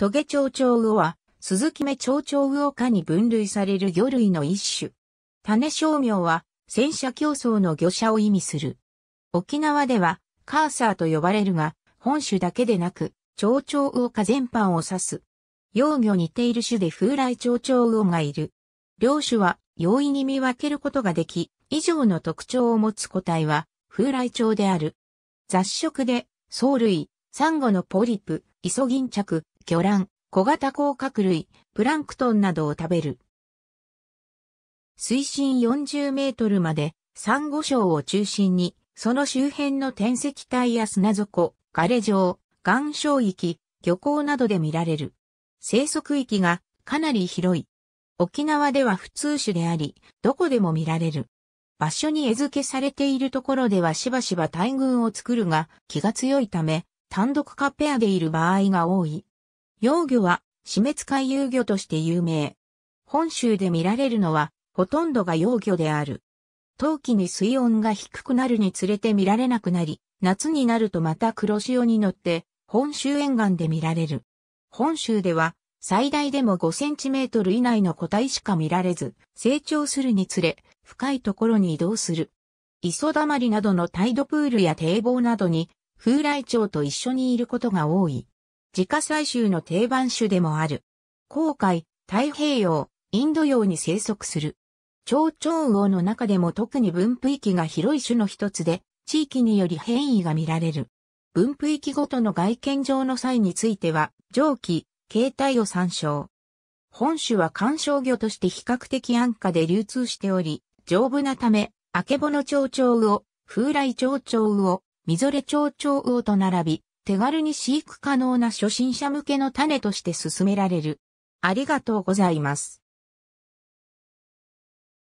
トゲチョウチョウウオは、鈴木目チョウチョウウオ科に分類される魚類の一種。種商名は、戦車競争の魚車を意味する。沖縄では、カーサーと呼ばれるが、本種だけでなく、チョウチョウウオ科全般を指す。幼魚似ている種で風来チョウチョウウオがいる。両種は、容易に見分けることができ、以上の特徴を持つ個体は、風来蝶である。雑食で、藻類、サンゴのポリプ、イソギンチャク、魚卵、小型甲殻類、プランクトンなどを食べる。水深40メートルまで、サンゴ礁を中心に、その周辺の天石帯や砂底、ガレ状、岩礁域、漁港などで見られる。生息域がかなり広い。沖縄では普通種であり、どこでも見られる。場所に餌付けされているところではしばしば大群を作るが、気が強いため、単独化ペアでいる場合が多い。幼魚は死滅海遊魚として有名。本州で見られるのはほとんどが幼魚である。冬季に水温が低くなるにつれて見られなくなり、夏になるとまた黒潮に乗って本州沿岸で見られる。本州では最大でも5センチメートル以内の個体しか見られず、成長するにつれ深いところに移動する。磯だまりなどのタイドプールや堤防などに風来鳥と一緒にいることが多い。自家採集の定番種でもある。航海、太平洋、インド洋に生息する。蝶々魚の中でも特に分布域が広い種の一つで、地域により変異が見られる。分布域ごとの外見上の際については、蒸気、形態を参照。本種は観賞魚として比較的安価で流通しており、丈夫なため、アケボノ蝶々魚、風来蝶々魚、みぞれ蝶々魚と並び、手軽に飼育可能な初心者向けの種として勧められる。ありがとうございます。